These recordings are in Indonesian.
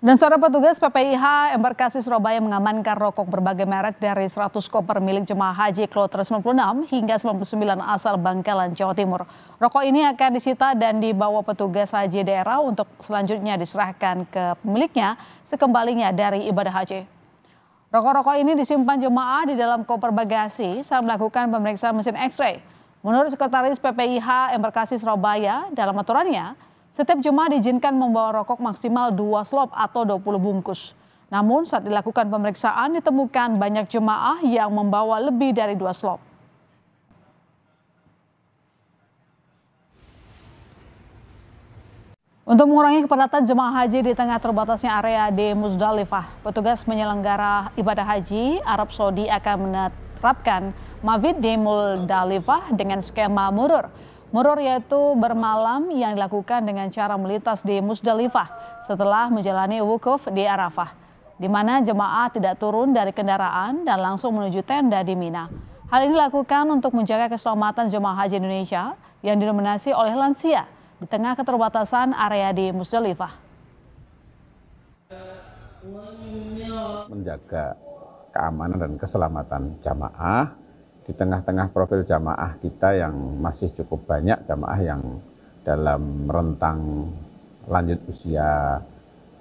Dan suara petugas PPIH Embarkasi Surabaya mengamankan rokok berbagai merek dari 100 koper milik jemaah haji kloter 96 hingga 99 asal Bangkalan, Jawa Timur. Rokok ini akan disita dan dibawa petugas haji daerah untuk selanjutnya diserahkan ke pemiliknya sekembalinya dari ibadah haji. Rokok-rokok ini disimpan jemaah di dalam koper bagasi saat melakukan pemeriksaan mesin X-ray. Menurut Sekretaris PPIH Embarkasi Surabaya, dalam aturannya, setiap jemaah diizinkan membawa rokok maksimal 2 slop atau 20 bungkus. Namun saat dilakukan pemeriksaan ditemukan banyak jemaah yang membawa lebih dari 2 slop. Untuk mengurangi kepadatan jemaah haji di tengah terbatasnya area di Muzdalifah, petugas penyelenggara ibadah haji Arab Saudi akan menerapkan Mavid di Muzdalifah dengan skema murur. Muror yaitu bermalam yang dilakukan dengan cara melintas di Musdalifah setelah menjalani wukuf di Arafah, di mana jemaah tidak turun dari kendaraan dan langsung menuju tenda di Mina. Hal ini dilakukan untuk menjaga keselamatan jemaah haji Indonesia yang didominasi oleh lansia di tengah keterbatasan area di Musdalifah. Menjaga keamanan dan keselamatan jamaah di tengah-tengah profil jamaah kita yang masih cukup banyak jamaah yang dalam rentang lanjut usia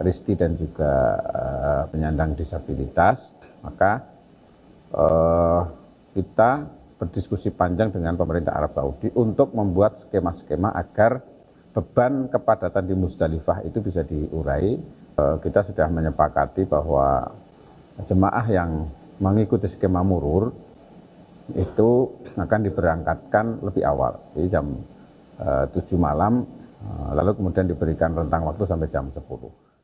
risti dan juga uh, penyandang disabilitas, maka uh, kita berdiskusi panjang dengan pemerintah Arab Saudi untuk membuat skema-skema agar beban kepadatan di Musdalifah itu bisa diurai. Uh, kita sudah menyepakati bahwa jemaah yang mengikuti skema murur itu akan diberangkatkan lebih awal, jadi jam eh, uh, 7 malam, eh, lalu kemudian diberikan rentang waktu sampai jam 10.